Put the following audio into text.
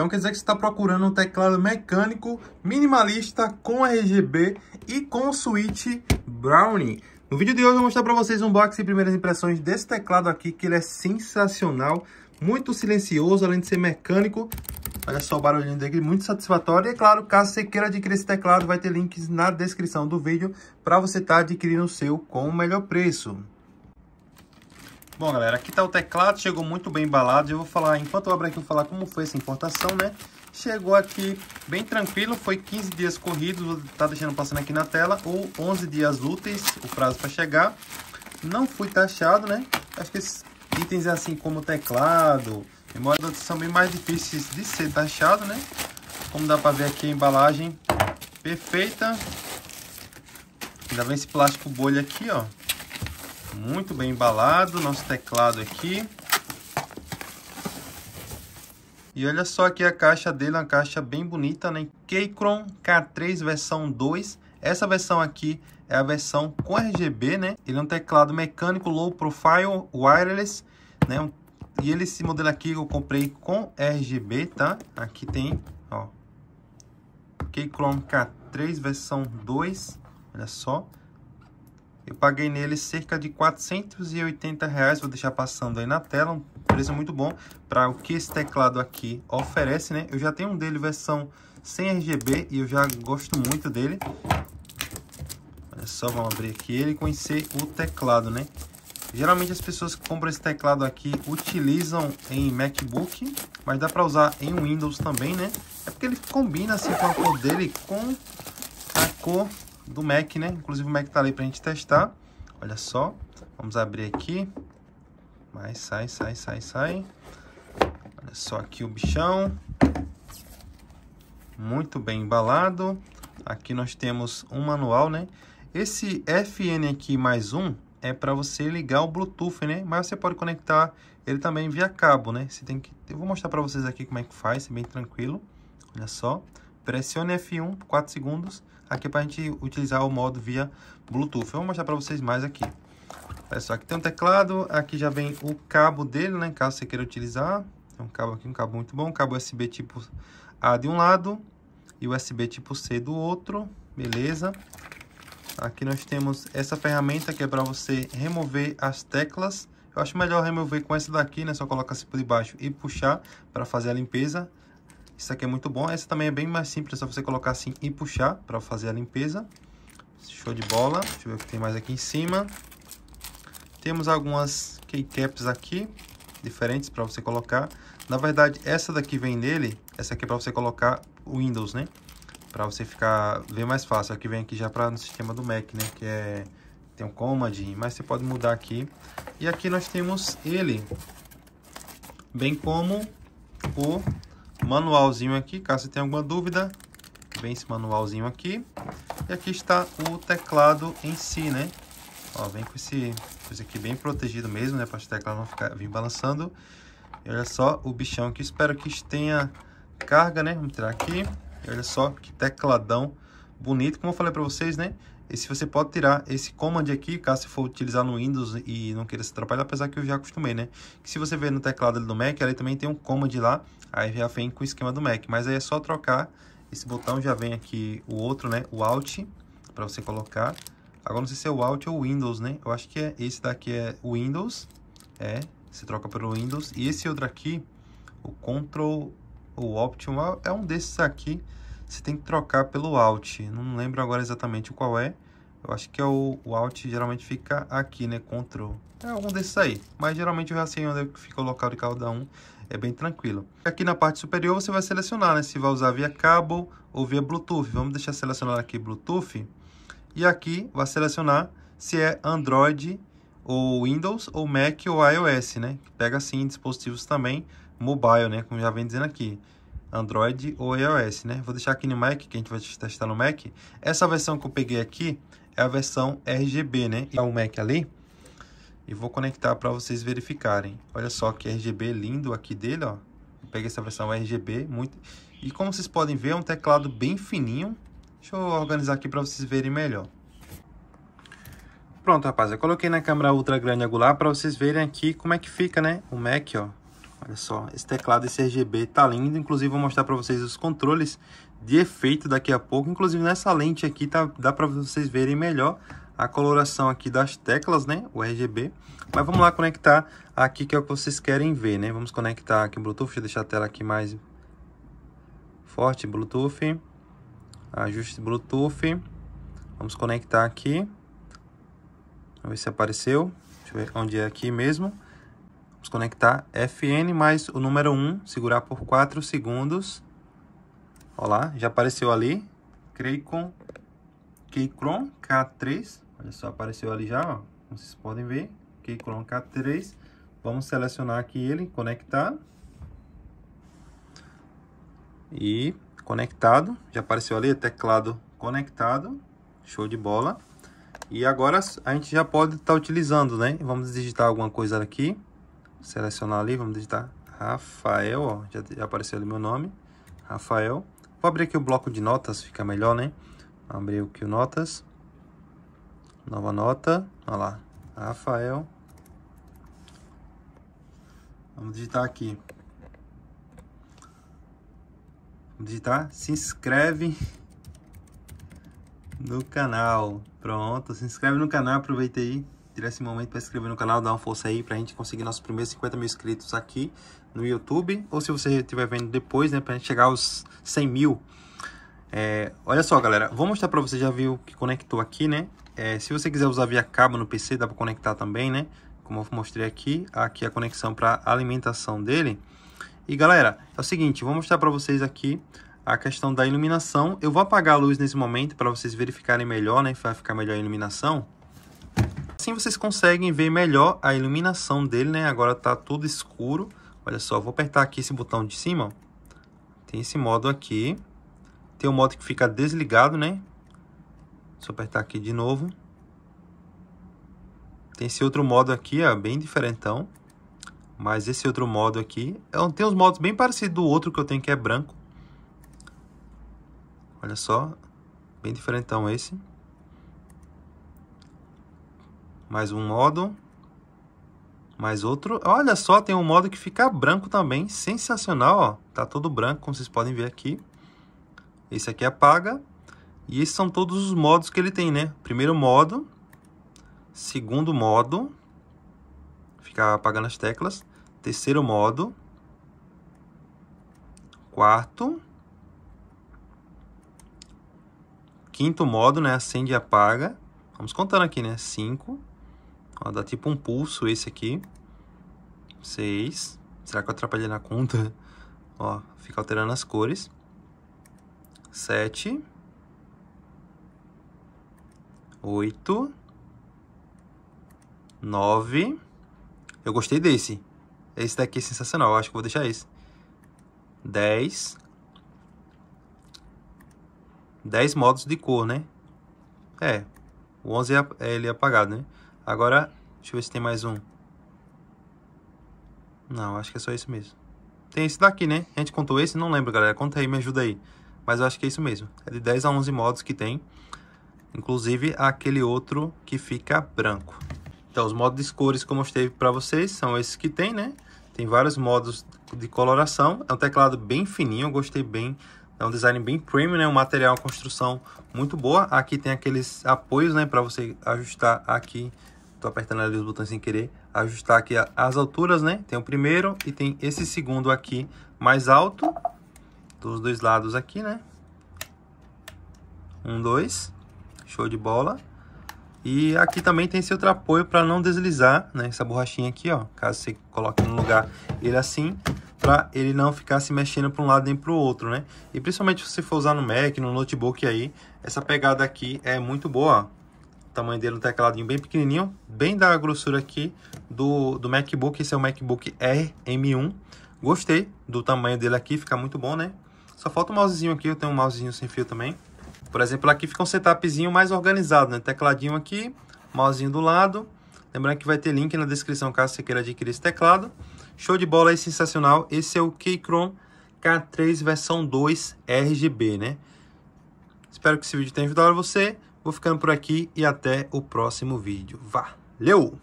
Então quer dizer que você está procurando um teclado mecânico, minimalista, com RGB e com switch Brownie. No vídeo de hoje eu vou mostrar para vocês um box e primeiras impressões desse teclado aqui, que ele é sensacional, muito silencioso, além de ser mecânico. Olha só o barulhinho dele, muito satisfatório. E é claro, caso você queira adquirir esse teclado, vai ter links na descrição do vídeo para você estar tá adquirindo o seu com o melhor preço. Bom, galera, aqui tá o teclado, chegou muito bem embalado. Eu vou falar, enquanto eu abro aqui, eu vou falar como foi essa importação, né? Chegou aqui bem tranquilo, foi 15 dias corridos, tá deixando passando aqui na tela, ou 11 dias úteis, o prazo para chegar. Não fui taxado, né? Acho que esses itens assim como teclado, memória são bem mais difíceis de ser taxado, né? Como dá para ver aqui a embalagem perfeita. Ainda vem esse plástico bolha aqui, ó. Muito bem embalado, nosso teclado aqui. E olha só aqui a caixa dele, uma caixa bem bonita, né? Keychron K3 versão 2. Essa versão aqui é a versão com RGB, né? Ele é um teclado mecânico low profile wireless, né? E ele, esse modelo aqui eu comprei com RGB, tá? Aqui tem, ó. Keychron K3 versão 2. Olha só. Eu paguei nele cerca de 480 reais. Vou deixar passando aí na tela. Um preço muito bom para o que esse teclado aqui oferece, né? Eu já tenho um dele versão sem RGB e eu já gosto muito dele. Olha só, vamos abrir aqui ele e conhecer o teclado, né? Geralmente as pessoas que compram esse teclado aqui utilizam em MacBook, mas dá para usar em Windows também, né? É porque ele combina assim com a cor dele com a cor do Mac, né? Inclusive o Mac tá ali pra gente testar. Olha só. Vamos abrir aqui. Mas sai, sai, sai, sai. Olha só aqui o bichão. Muito bem embalado. Aqui nós temos um manual, né? Esse FN aqui mais um é para você ligar o Bluetooth, né? Mas você pode conectar ele também via cabo, né? Você tem que... Eu vou mostrar para vocês aqui como é que faz, é bem tranquilo. Olha só. Pressione F1 por 4 segundos aqui para a gente utilizar o modo via Bluetooth. Eu vou mostrar para vocês mais aqui. Pessoal, aqui tem um teclado, aqui já vem o cabo dele, né, caso você queira utilizar. É um cabo aqui, um cabo muito bom, cabo USB tipo A de um lado e USB tipo C do outro, beleza? Aqui nós temos essa ferramenta que é para você remover as teclas. Eu acho melhor remover com essa daqui, né? Só colocar assim por debaixo e puxar para fazer a limpeza. Isso aqui é muito bom. Essa também é bem mais simples, é só você colocar assim e puxar para fazer a limpeza. Show de bola. Deixa eu ver o que tem mais aqui em cima. Temos algumas keycaps aqui, diferentes para você colocar. Na verdade, essa daqui vem nele, essa aqui é para você colocar o Windows, né? Para você ficar ver mais fácil. Aqui vem aqui já para no sistema do Mac, né? Que é tem um Command, mas você pode mudar aqui. E aqui nós temos ele, bem como o manualzinho aqui, caso tenha alguma dúvida, vem esse manualzinho aqui. E aqui está o teclado em si, né? Ó, vem com esse coisa aqui bem protegido mesmo, né? Para as teclas não ficar, vir balançando. E olha só o bichão aqui. Espero que tenha carga, né? Vamos tirar aqui. E olha só que tecladão bonito. Como eu falei para vocês, né? E se você pode tirar esse command aqui, caso você for utilizar no Windows e não queira se atrapalhar, apesar que eu já acostumei, né? Que se você ver no teclado ali do Mac, ali também tem um command lá, aí já vem com o esquema do Mac. Mas aí é só trocar esse botão, já vem aqui o outro, né? O Alt, para você colocar. Agora não sei se é o Alt ou o Windows, né? Eu acho que é esse daqui é o Windows, é, você troca pelo Windows. E esse outro aqui, o Ctrl, o Optimal é um desses aqui, você tem que trocar pelo Alt. Não lembro agora exatamente qual é. Eu acho que é o, o Alt geralmente fica aqui, né? Ctrl. É algum desses aí. Mas geralmente é eu já sei onde fica o local de cada um. É bem tranquilo. Aqui na parte superior você vai selecionar, né? Se vai usar via cabo ou via Bluetooth. Vamos deixar selecionado aqui Bluetooth. E aqui vai selecionar se é Android ou Windows ou Mac ou iOS, né? Pega sim dispositivos também mobile, né? Como já vem dizendo aqui. Android ou iOS, né? Vou deixar aqui no Mac, que a gente vai testar no Mac. Essa versão que eu peguei aqui é a versão RGB, né? É o Mac ali. E vou conectar para vocês verificarem. Olha só que RGB lindo aqui dele, ó. Eu peguei essa versão RGB, muito... E como vocês podem ver, é um teclado bem fininho. Deixa eu organizar aqui para vocês verem melhor. Pronto, rapaz, eu coloquei na câmera ultra grande angular para vocês verem aqui como é que fica, né? O Mac, ó. Olha só, esse teclado esse RGB tá lindo, inclusive vou mostrar para vocês os controles de efeito daqui a pouco, inclusive nessa lente aqui tá, dá para vocês verem melhor a coloração aqui das teclas, né, o RGB, mas vamos lá conectar aqui que é o que vocês querem ver, né, vamos conectar aqui o Bluetooth, deixa eu deixar a tela aqui mais forte, Bluetooth, ajuste Bluetooth, vamos conectar aqui, vamos ver se apareceu, deixa eu ver onde é aqui mesmo, Vamos conectar Fn mais o número 1, segurar por 4 segundos. Olha lá, já apareceu ali. Keychron K3. Olha só, apareceu ali já, ó. Como vocês podem ver. Keychron K3. Vamos selecionar aqui ele, conectar. E conectado. Já apareceu ali, teclado conectado. Show de bola. E agora a gente já pode estar tá utilizando, né? Vamos digitar alguma coisa aqui selecionar ali, vamos digitar Rafael, ó, já, já apareceu ali meu nome, Rafael. Vou abrir aqui o bloco de notas, fica melhor, né? abriu abrir aqui o notas, nova nota, olha lá, Rafael. Vamos digitar aqui. Vamos digitar, se inscreve no canal. Pronto, se inscreve no canal, aproveita aí tirar esse momento para inscrever no canal, dar uma força aí para a gente conseguir nossos primeiros 50 mil inscritos aqui no YouTube. Ou se você estiver vendo depois, né, para a gente chegar aos 100 mil. É, olha só, galera, vou mostrar para você, já viu que conectou aqui, né? É, se você quiser usar via cabo no PC, dá para conectar também, né? Como eu mostrei aqui, aqui a conexão para alimentação dele. E galera, é o seguinte, vou mostrar para vocês aqui a questão da iluminação. Eu vou apagar a luz nesse momento para vocês verificarem melhor, né? Vai ficar melhor a iluminação. Assim vocês conseguem ver melhor a iluminação dele, né? Agora tá tudo escuro. Olha só, vou apertar aqui esse botão de cima, ó. Tem esse modo aqui. Tem o um modo que fica desligado, né? Deixa eu apertar aqui de novo. Tem esse outro modo aqui, ó, bem diferentão. Mas esse outro modo aqui, é tem uns modos bem parecidos do outro que eu tenho que é branco. Olha só, bem diferentão esse. Mais um modo. Mais outro. Olha só, tem um modo que fica branco também. Sensacional, ó. Tá todo branco, como vocês podem ver aqui. Esse aqui apaga. É e esses são todos os modos que ele tem, né? Primeiro modo. Segundo modo. Fica apagando as teclas. Terceiro modo. Quarto. Quinto modo, né? Acende e apaga. Vamos contando aqui, né? 5, Ó, dá tipo um pulso esse aqui. 6. Será que eu atrapalhei na conta? Ó, fica alterando as cores. 7. 8. 9. Eu gostei desse. Esse daqui é sensacional. Eu acho que vou deixar esse. 10. 10 modos de cor, né? É. O 11 é ele é apagado, né? Agora, deixa eu ver se tem mais um. Não, acho que é só isso mesmo. Tem esse daqui, né? A gente contou esse? Não lembro, galera. Conta aí, me ajuda aí. Mas eu acho que é isso mesmo. É de 10 a 11 modos que tem. Inclusive, aquele outro que fica branco. Então, os modos de cores que eu mostrei para vocês são esses que tem, né? Tem vários modos de coloração. É um teclado bem fininho, eu gostei bem. É um design bem premium, né? Um material, uma construção muito boa. Aqui tem aqueles apoios, né? Para você ajustar aqui tô apertando ali os botões sem querer, ajustar aqui as alturas, né? Tem o primeiro e tem esse segundo aqui mais alto, dos dois lados aqui, né? Um, dois, show de bola. E aqui também tem esse outro apoio para não deslizar, né? Essa borrachinha aqui, ó, caso você coloque no lugar ele assim, para ele não ficar se mexendo para um lado nem para o outro, né? E principalmente se você for usar no Mac, no notebook aí, essa pegada aqui é muito boa, ó tamanho dele um tecladinho tá bem pequenininho, bem da grossura aqui do, do MacBook. Esse é o MacBook Air M1. Gostei do tamanho dele aqui, fica muito bom, né? Só falta o um mousezinho aqui, eu tenho um mousezinho sem fio também. Por exemplo, aqui fica um setupzinho mais organizado, né? Tecladinho aqui, mousezinho do lado. Lembrando que vai ter link na descrição caso você queira adquirir esse teclado. Show de bola, é sensacional. Esse é o Keychron K3 versão 2 RGB, né? Espero que esse vídeo tenha ajudado você. Vou ficando por aqui e até o próximo vídeo. Valeu!